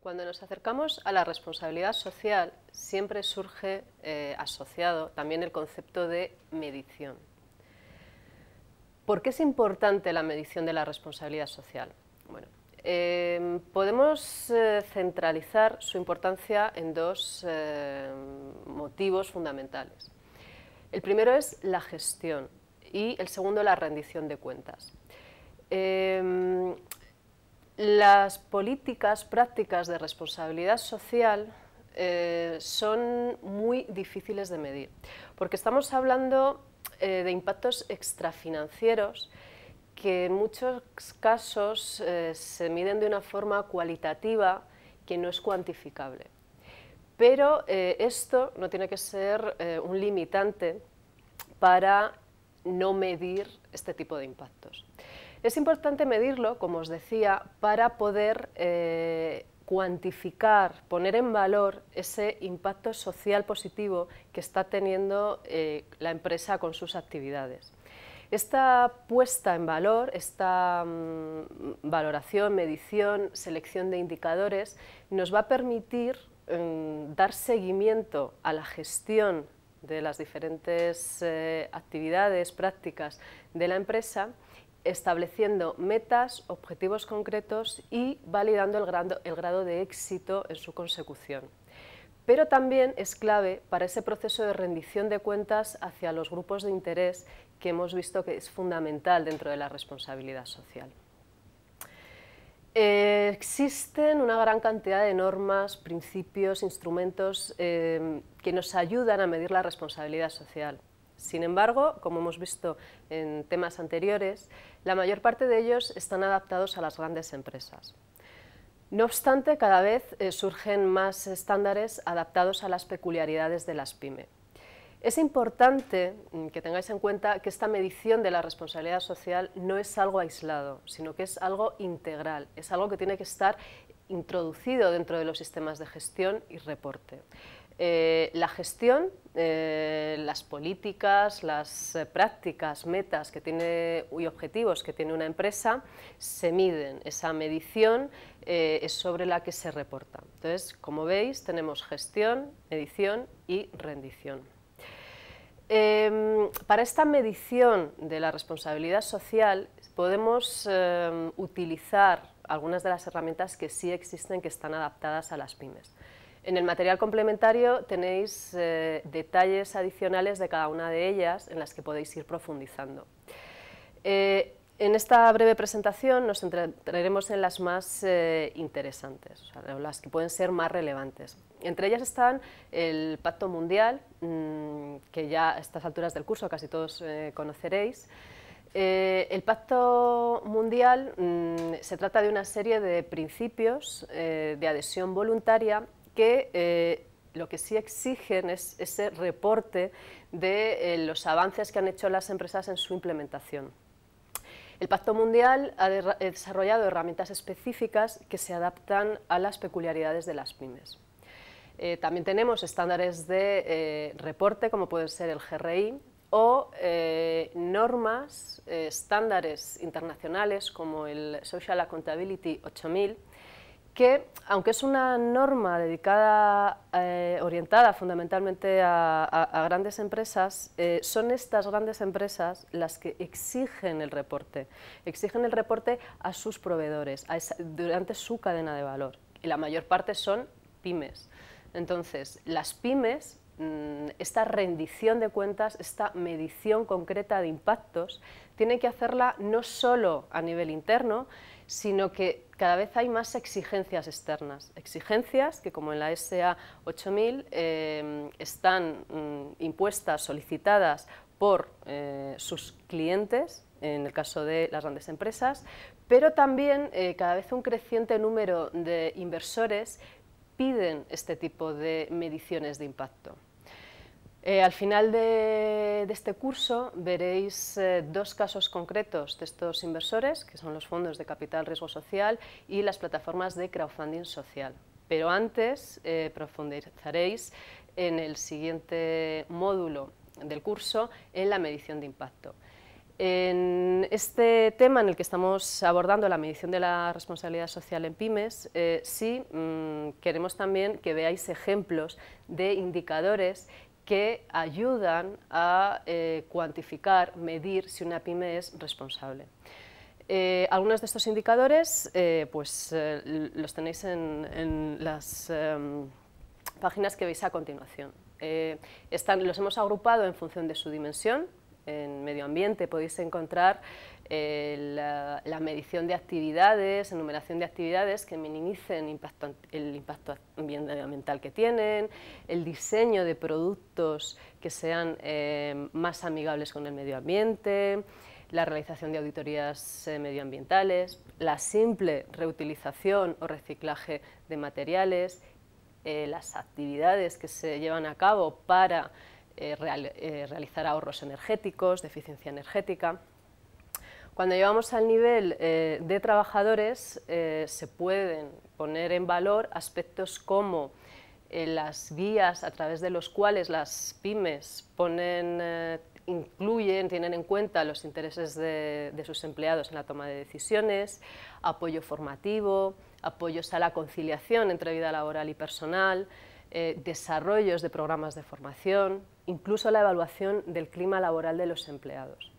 Cuando nos acercamos a la responsabilidad social, siempre surge eh, asociado también el concepto de medición. ¿Por qué es importante la medición de la responsabilidad social? Bueno, em, podemos eh, centralizar su importancia en dos em, motivos fundamentales. El primero es la gestión, y el segundo, la rendición de cuentas. Em, las políticas prácticas de responsabilidad social eh, son muy difíciles de medir, porque estamos hablando eh, de impactos extrafinancieros que en muchos casos eh, se miden de una forma cualitativa que no es cuantificable. Pero esto no tiene que ser un limitante para no medir este tipo de impactos. Es importante medirlo, como os decía, para poder eh, cuantificar, poner en valor ese impacto social positivo que está teniendo eh, la empresa con sus actividades. Esta puesta en valor, esta mm, valoración, medición, selección de indicadores, nos va a permitir mm, dar seguimiento a la gestión de las diferentes eh, actividades, prácticas de la empresa, estableciendo metas, objetivos concretos y validando el grado de éxito en su consecución. Pero también es clave para ese proceso de rendición de cuentas hacia los grupos de interés que hemos visto que es fundamental dentro de la responsabilidad social. Eh, existen una gran cantidad de normas, principios, instrumentos eh, que nos ayudan a medir la responsabilidad social. Sin embargo, como hemos visto en temas anteriores, la mayor parte de ellos están adaptados a las grandes empresas. No obstante, cada vez eh, surgen más estándares adaptados a las peculiaridades de las pymes. Es importante mm, que tengáis en cuenta que esta medición de la responsabilidad social no es algo aislado, sino que es algo integral, es algo que tiene que estar introducido dentro de los sistemas de gestión y reporte. Eh, la gestión, eh, las políticas, las eh, prácticas, metas y objetivos que tiene una empresa se miden. Esa medición es sobre la que se reporta. Entonces, como veis, tenemos gestión, medición y rendición. Em, para esta medición de la responsabilidad social podemos em, utilizar algunas de las herramientas que sí existen que están adaptadas a las pymes. En el material complementario tenéis eh, detalles adicionales de cada una de ellas en las que podéis ir profundizando. Eh, en esta breve presentación nos centraremos en las más eh, interesantes, las que pueden ser más relevantes. Entre ellas están el Pacto Mundial, mm, que ya a estas alturas del curso casi todos eh, conoceréis. Eh, el Pacto Mundial mm, se trata de una serie de principios de adhesión voluntaria que lo que sí exigen es ese reporte de los avances que han hecho las empresas en su implementación. El Pacto Mundial ha eh, desarrollado herramientas específicas que se adaptan a las peculiaridades de las pymes. Eh, también tenemos estándares de eh, reporte, como puede ser el GRI, o normas, estándares internacionales como el Social Accountability 8000, que, aunque es una norma dedicada, eh, orientada fundamentalmente a, grandes empresas, eh, son estas grandes empresas las que exigen el reporte. Exigen el reporte a sus proveedores durante su cadena de valor. Y la mayor parte son pymes. Entonces, las pymes mm, esta rendición de cuentas, esta medición concreta de impactos, tiene que hacerla no solo a nivel interno, sino que cada vez hay más exigencias externas, exigencias que como en la SA 8000 eh, están mm, impuestas, solicitadas por eh, sus clientes, en el caso de las grandes empresas, pero también eh, cada vez un creciente número de inversores piden este tipo de mediciones de impacto. Eh, al final de, este curso veréis eh, dos casos concretos de estos inversores, que son los fondos de capital riesgo social y las plataformas de crowdfunding social. Pero antes eh, profundizaréis en el siguiente módulo del curso en la medición de impacto. En este tema en el que estamos abordando la medición de la responsabilidad social en pymes, sí mm, queremos también que veáis ejemplos de indicadores que ayudan a eh, cuantificar, medir si una pyme es responsable. Eh, algunos de estos indicadores eh, pues, los tenéis en, en las em, páginas que veis a continuación. están, los hemos agrupado en función de su dimensión, en medio ambiente podéis encontrar eh, la, medición de actividades, enumeración de actividades que minimicen el impacto ambiental que tienen, el diseño de productos que sean eh, más amigables con el medio ambiente, la realización de auditorías eh, medioambientales, la simple reutilización o reciclaje de materiales, las actividades que se llevan a cabo para eh, eh, realizar ahorros energéticos, de eficiencia energética. Cuando llevamos al nivel eh, de trabajadores, se pueden poner en valor aspectos como las vías a través de los cuales las pymes ponen, incluyen, tienen en cuenta los intereses de, sus empleados en la toma de decisiones, apoyo formativo, apoyos a la conciliación entre vida laboral y personal, desarrollos de programas de formación, incluso la evaluación del clima laboral de los empleados.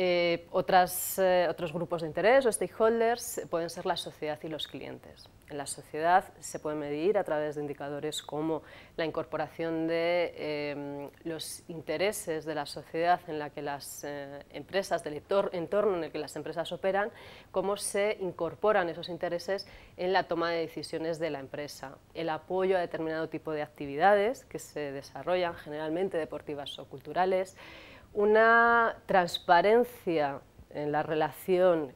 Eh, otras, eh, otros grupos de interés o stakeholders pueden ser la sociedad y los clientes. En la sociedad se puede medir a través de indicadores como la incorporación de em, los intereses de la sociedad en la que las eh, empresas, del entorno en el que las empresas operan, cómo se incorporan esos intereses en la toma de decisiones de la empresa, el apoyo a determinado tipo de actividades que se desarrollan generalmente deportivas o culturales, una transparencia en la relación eh,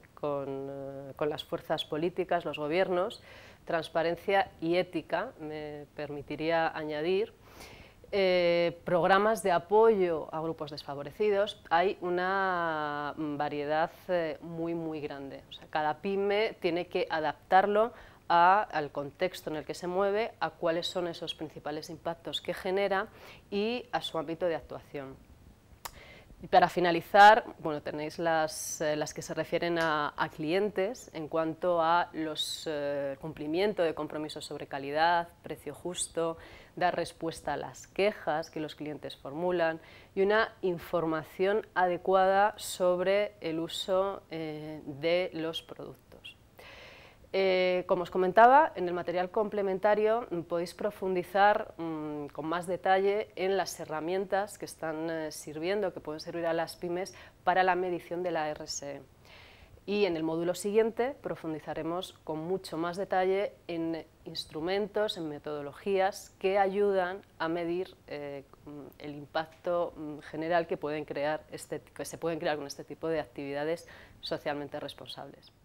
con, las fuerzas políticas, los gobiernos, transparencia y ética, me permitiría añadir, eh, programas de apoyo a grupos desfavorecidos, hay una variedad eh, muy, muy grande. cada pyme tiene que adaptarlo al contexto en el que se mueve, a cuáles son esos principales impactos que genera y a su ámbito de actuación. Y para finalizar, bueno, tenéis las, eh, que se refieren a, clientes en cuanto a los eh, cumplimiento de compromisos sobre calidad, precio justo, dar respuesta a las quejas que los clientes formulan y una información adecuada sobre el uso eh, de los productos. Eh, como os comentaba, en el material complementario podéis profundizar mm, con más detalle en las herramientas que están eh, sirviendo, que pueden servir a las pymes para la medición de la RSE. Y en el módulo siguiente profundizaremos con mucho más detalle en instrumentos, en metodologías que ayudan a medir eh, mm, el impacto mm, general que, pueden crear este, que se pueden crear con este tipo de actividades socialmente responsables.